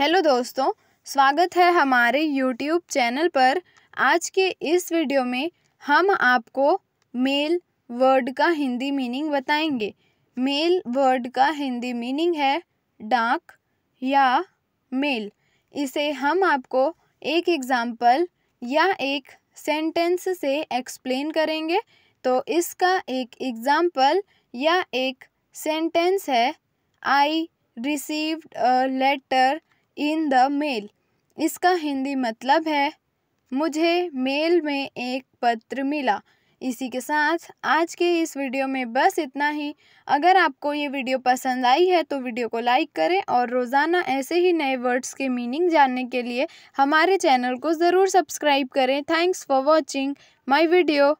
hello दोस्तों स्वागत है हमारे यूट्यूब चैनल पर आज के इस वीडियो में हम आपको मेल वर्ड का हिंदी मीनिंग बताएंगे मेल वर्ड का हिंदी मीनिंग है डाक या मेल इसे हम आपको एक एग्ज़ाम्पल या एक सेंटेंस से एक्सप्लेन करेंगे तो इसका एक एग्ज़ाम्पल या एक सेंटेंस है I received a letter in the mail इसका हिंदी मतलब है मुझे मेल में एक पत्र मिला इसी के साथ आज के इस वीडियो में बस इतना ही अगर आपको ये वीडियो पसंद आई है तो वीडियो को लाइक करें और रोज़ाना ऐसे ही नए वर्ड्स के मीनिंग जानने के लिए हमारे चैनल को ज़रूर सब्सक्राइब करें thanks for watching my video